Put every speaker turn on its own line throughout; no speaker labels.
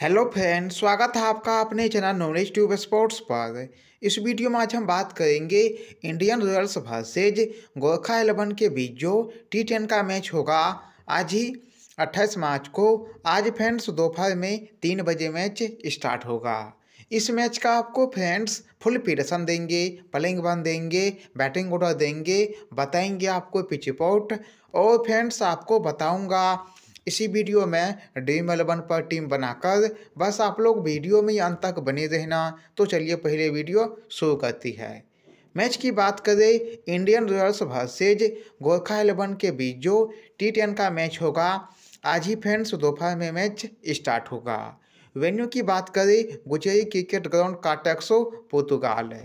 hello friend स्वागत है आपका अपने चैनल नॉलेज ट्यूब स्पोर्ट्स पर इस वीडियो में आज हम बात करेंगे Indian Royals versus Gorkha eleven के बीच जो टी टेन का मैच होगा आज ही 28 मार्च को आज फ्रेंड्स दोपहर में तीन बजे मैच स्टार्ट होगा इस मैच का आपको फ्रेंड्स फुल पीडसन देंगे पलिंग बन देंगे बैटिंग ऑर्डर देंगे बताएंगे आपको पिच रिपोर्ट और फ्रेंड्स आपको बताऊँगा इसी वीडियो में ड्रीम एलेवन पर टीम बनाकर बस आप लोग वीडियो में अंत तक बने रहना तो चलिए पहले वीडियो शुरू करती है मैच की बात करें Indian Royals versus Gorkha eleven के बीच जो टी टेन का मैच होगा आज ही फ्रेंड्स दोपहर में मैच स्टार्ट होगा वेन्यू की बात करें गुजरी क्रिकेट ग्राउंड काटेक्सो पुर्तगाल है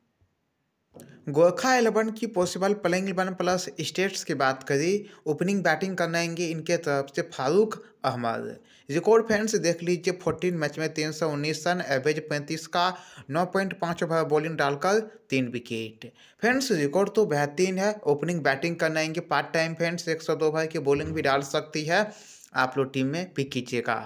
गोरखा एलेवन की possible playing eleven plus stats की बात करी ओपनिंग बैटिंग करने आएंगे इनके तरफ से फारूक अहमद रिकॉर्ड फैंस देख लीजिए 14 मैच में तीन सौ उन्नीस रन एवरेज पैंतीस का नौ पॉइंट पाँच ओवर बॉलिंग डालकर तीन विकेट फैंस रिकॉर्ड तो बेहतरीन है ओपनिंग बैटिंग आएंगे पार्ट टाइम फैंस एक सौ दो ओवर की बॉलिंग भी डाल सकती है आप लोग टीम में पिक कीजिएगा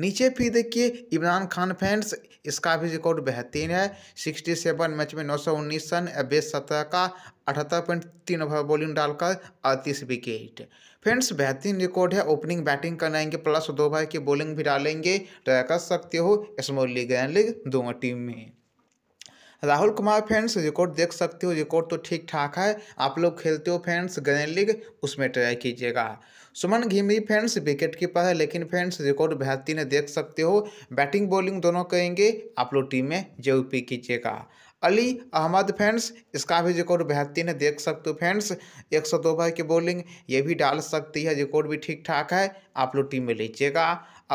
नीचे फिर देखिए इमरान खान फैंस इसका भी रिकॉर्ड बेहतरीन है सिक्सटी सेवन मैच में नौ सौ उन्नीस रन बेस सत्रह का अठहत्तर पॉइंट तीन ओवर बॉलिंग डालकर अड़तीस विकेट फ्रेंड्स बेहतरीन रिकॉर्ड है ओपनिंग बैटिंग करनाएंगे प्लस दो भाई की बॉलिंग भी डालेंगे ट्राई कर सकते हो स्मॉल लीग एंड लीग दोनों टीम में राहुल कुमार फ्रेंड्स रिकॉर्ड देख सकते हो रिकॉर्ड तो ठीक ठाक है आप लोग खेलते हो फ्रेंड्स ग्रैंड लीग उसमें ट्राई कीजिएगा Suman Ghimire friends wicket keeper है लेकिन फ्रेंड्स रिकॉर्ड भारती ने देख सकते हो बैटिंग बॉलिंग दोनों करेंगे आप लोग टीम में जे पी कीजिएगा अली अहमद फ्रेंड्स इसका भी रिकॉर्ड बेहतरीन है देख सकते हो फ्रेंड्स एक सौ दो भाई की बॉलिंग ये भी डाल सकती है रिकॉर्ड भी ठीक ठाक है आप लोग टीम में लीजिएगा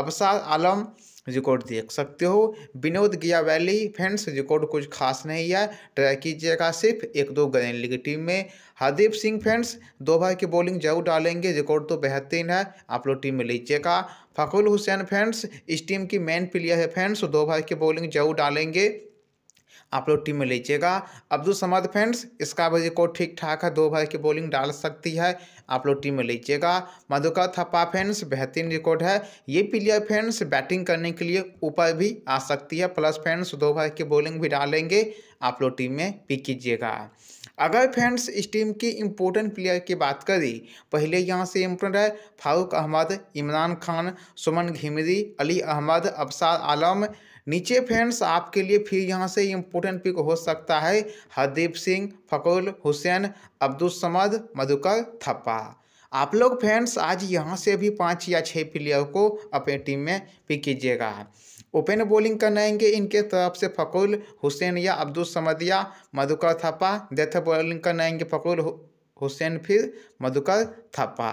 अबसार आलम रिकॉर्ड देख सकते हो विनोद गिया वैली फ्रेंड्स रिकॉर्ड कुछ खास नहीं है ट्राई कीजिएगा सिर्फ एक दो ग्रैंड लीग टीम में हरदीप सिंह फ्रेंड्स दो भाई की बॉलिंग जरूर डालेंगे रिकॉर्ड तो बेहतरीन है आप लोग टीम में लीजिएगा फकुल हुसैन फ्रेंड्स इस टीम की मेन प्लेयर है फ्रेंड्स दो भाई की बॉलिंग जरूर डालेंगे आप लोग टीम में लीजिएगा अब्दुल समद फ्रेंड्स इसका वजह को ठीक ठाक है दो भाई की बॉलिंग डाल सकती है आप लोग टीम में लीजिएगा मधुकर थप्पा फ्रेंड्स बेहतरीन रिकॉर्ड है ये प्लेयर फ्रेंड्स बैटिंग करने के लिए ऊपर भी आ सकती है प्लस फ्रेंड्स दो भाई की बॉलिंग भी डालेंगे आप लोग टीम में पिक कीजिएगा अगर फ्रेंड्स इस टीम की इम्पोर्टेंट प्लेयर की बात करें पहले यहाँ से इम्पोर्टेंट है फारूक अहमद इमरान खान सुमन घिमरी अली अहमद अबसार आलम नीचे फ्रेंड्स आपके लिए फिर यहाँ से इम्पोर्टेंट पिक हो सकता है हरदीप सिंह फकुल हुसैन अब्दुल समद मधुकर थप्पा आप लोग फ्रेंड्स आज यहाँ से भी पाँच या छः प्लेयर को अपने टीम में पिक कीजिएगा ओपन बॉलिंग करनाएंगे इनके तरफ से फकुल हुसैन या अब्दुल समद या मधुकर थप्पा डेथ बॉलिंग करनाएंगे फकुल हुसैन फिर मधुकर थप्पा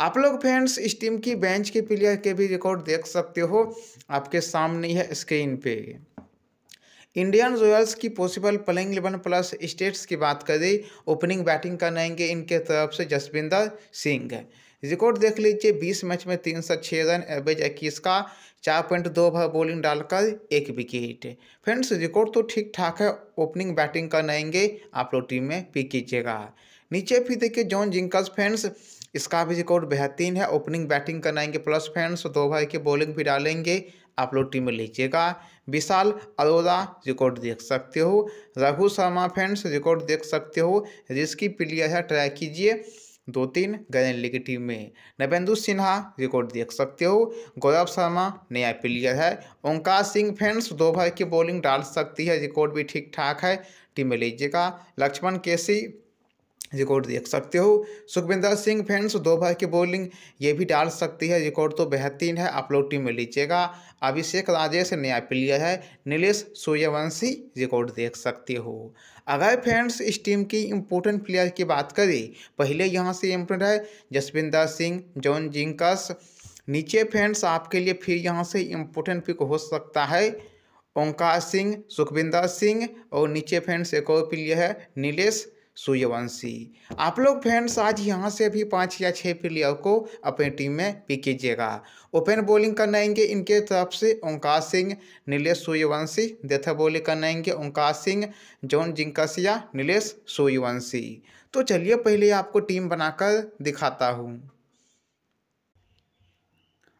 आप लोग फ्रेंड्स इस टीम की बेंच के प्लेयर के भी रिकॉर्ड देख सकते हो आपके सामने है स्क्रीन पे इंडियन रॉयल्स की possible playing eleven plus stats की बात करें ओपनिंग बैटिंग करनाएंगे इनके तरफ से जसविंदर सिंह रिकॉर्ड देख लीजिए बीस मैच में तीन सौ छः रन एवरेज इक्कीस का चार पॉइंट दो भर बॉलिंग डालकर एक विकेट फ्रेंड्स रिकॉर्ड तो ठीक ठाक है ओपनिंग बैटिंग करेंगे आप लोग टीम में पिक कीजिएगा नीचे फिर देखिए जॉन जिंकल्स फ्रेंड्स इसका भी रिकॉर्ड बेहतरीन है ओपनिंग बैटिंग कराएंगे प्लस फैंस तो दो भाई की बॉलिंग भी डालेंगे आप लोग टीम में लीजिएगा विशाल अरोरा रिकॉर्ड देख सकते हो रघु शर्मा फैंस रिकॉर्ड देख सकते हो रिस्की प्लेयर है ट्राई कीजिए दो तीन गैलेंडली की टीम में नवेंदु सिन्हा रिकॉर्ड देख सकते हो गौरव शर्मा नया प्लेयर है ओंकार सिंह फैंस दो भाई की बॉलिंग डाल सकती है रिकॉर्ड भी ठीक ठाक है टीम में लीजिएगा लक्ष्मण केसी रिकॉर्ड देख सकते हो सुखविंदर सिंह फैंस दो भाई की बॉलिंग ये भी डाल सकती है रिकॉर्ड तो बेहतरीन है आप लोग टीम में लीजिएगा अभिषेक राजेश नया प्लेयर है नीलेश सूर्यवंशी रिकॉर्ड देख सकते हो अगर फैंस इस टीम की इम्पोर्टेंट प्लेयर की बात करें पहले यहाँ से इम्पोर्टेंट है जसविंदर सिंह जॉन जिंकस नीचे फैंस आपके लिए फिर यहाँ से इम्पोर्टेंट पिक हो सकता है ओंकार सिंह सुखविंदर सिंह और नीचे फैंस एक और प्लेयर है नीलेश सूर्यवंशी आप लोग फ्रेंड्स आज यहाँ से भी पाँच या छः प्लेयर को अपनी टीम में पिक कीजिएगा ओपन बॉलिंग करनाएंगे इनके तरफ से ओंकार सिंह नीलेश सूर्यवंशी देथा बॉलिंग करनाएंगे ओंकार सिंह जॉन जिंकसिया नीलेश सूर्यवंशी तो चलिए पहले आपको टीम बनाकर दिखाता हूँ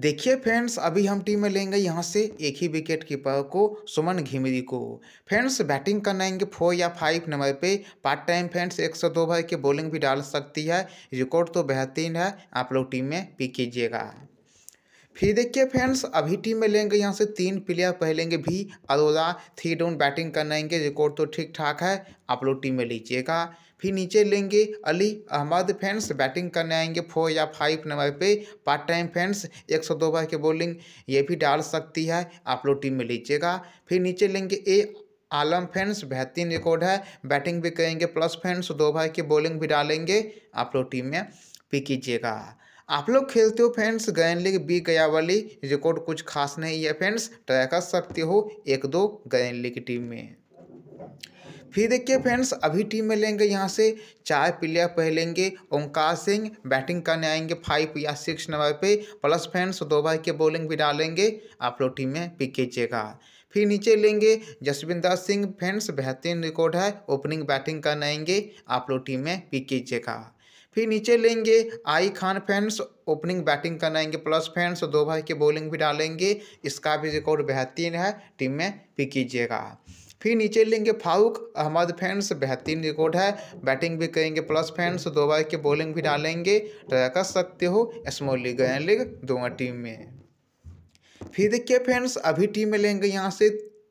देखिए फ्रेंड्स अभी हम टीम में लेंगे यहाँ से एक ही विकेट कीपर को सुमन घिमरी को फ्रेंड्स बैटिंग करना आएंगे फोर या फाइव नंबर पे पार्ट टाइम फ्रेंड्स एक सौ दो भर की बॉलिंग भी डाल सकती है रिकॉर्ड तो बेहतरीन है आप लोग टीम में पिक कीजिएगा फिर देखिए फ्रेंड्स अभी टीम में लेंगे यहाँ से तीन प्लेयर पहलेंगे भी अरोरा थ्री डाउन बैटिंग करना आएंगे रिकॉर्ड तो ठीक ठाक है आप लोग टीम में लीजिएगा फिर नीचे लेंगे अली अहमद फैंस बैटिंग करने आएंगे फोर या फाइव नंबर पे पार्ट टाइम फैंस एक सौ दो बार के बॉलिंग ये भी डाल सकती है आप लोग टीम में लीजिएगा फिर नीचे लेंगे ए आलम फैंस बेहतरीन रिकॉर्ड है बैटिंग भी करेंगे प्लस फैंस दो बार की बॉलिंग भी डालेंगे आप लोग टीम में पी कीजिएगा आप लोग खेलते हो फ्रेंड्स गयन लीग बी गया वाली रिकॉर्ड कुछ खास नहीं है फ्रेंड्स ट्राई कर सकते हो एक दो गयन लीग टीम में फिर देखिए फ्रेंड्स अभी टीम में लेंगे यहाँ से चार प्लेयर पहलेंगे ओंकार सिंह बैटिंग करने आएंगे फाइव या सिक्स नंबर पे प्लस फ्रेंड्स दो भाई के बॉलिंग भी डालेंगे आप लोग टीम में पिक कीजिएगा फिर नीचे लेंगे जसविंदर सिंह फ्रेंड्स बेहतरीन रिकॉर्ड है ओपनिंग बैटिंग करने आएंगे आप लोग टीम में पिक कीजिएगा फिर नीचे लेंगे I Khan fans opening batting करने आएंगे प्लस फैंस दो भाई की बॉलिंग भी डालेंगे इसका भी रिकॉर्ड बेहतरीन है टीम में पिक कीजिएगा फिर नीचे लेंगे फारूक अहमद फैंस बेहतरीन रिकॉर्ड है बैटिंग भी करेंगे प्लस फैंस दो बार के बॉलिंग भी डालेंगे ट्राई कर सकते हो स्मॉल लीग ग्रैंड लीग दोनों टीम में फिर देखिए फैंस अभी टीम में लेंगे यहाँ से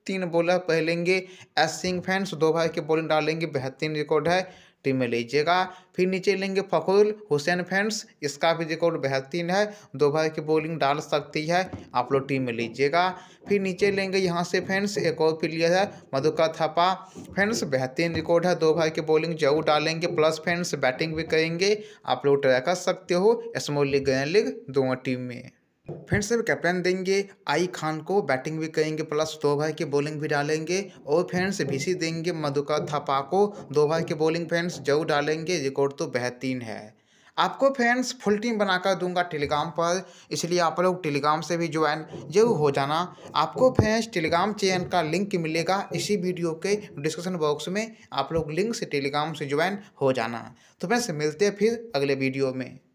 तीन बॉलर पहलेंगे एस सिंह फैंस दो बार के बॉलिंग डालेंगे बेहतरीन रिकॉर्ड है टीम में लीजिएगा फिर नीचे लेंगे फकुल हुसैन फैंस इसका भी रिकॉर्ड बेहतरीन है दो भाई की बॉलिंग डाल सकती है आप लोग टीम में लीजिएगा फिर नीचे लेंगे यहाँ से फैंस एक और प्लेयर है मधुका थापा फैंस बेहतरीन रिकॉर्ड है दो भाई की बॉलिंग जरूर डालेंगे प्लस फैंस बैटिंग भी करेंगे आप लोग ट्राई कर सकते हो स्मॉल लीग ग्रैंड लीग दोनों टीम में फ्रेंड्स जब कैप्टन देंगे आई खान को बैटिंग भी करेंगे प्लस दो भाई की बॉलिंग भी डालेंगे और फ्रेंड्स बीसी देंगे मधुका थापा को दो भाई की बॉलिंग फ्रेंड्स जरूर डालेंगे रिकॉर्ड तो बेहतरीन है आपको फ्रेंड्स फुल टीम बनाकर दूंगा टेलीग्राम पर इसलिए आप लोग टेलीग्राम से भी ज्वाइन जरूर हो जाना आपको फ्रेंड्स टेलीग्राम चैनल का लिंक मिलेगा इसी वीडियो के डिस्क्रिप्शन बॉक्स में आप लोग लिंक से टेलीग्राम से ज्वाइन हो जाना तो फ्रेंड्स मिलते हैं फिर अगले वीडियो में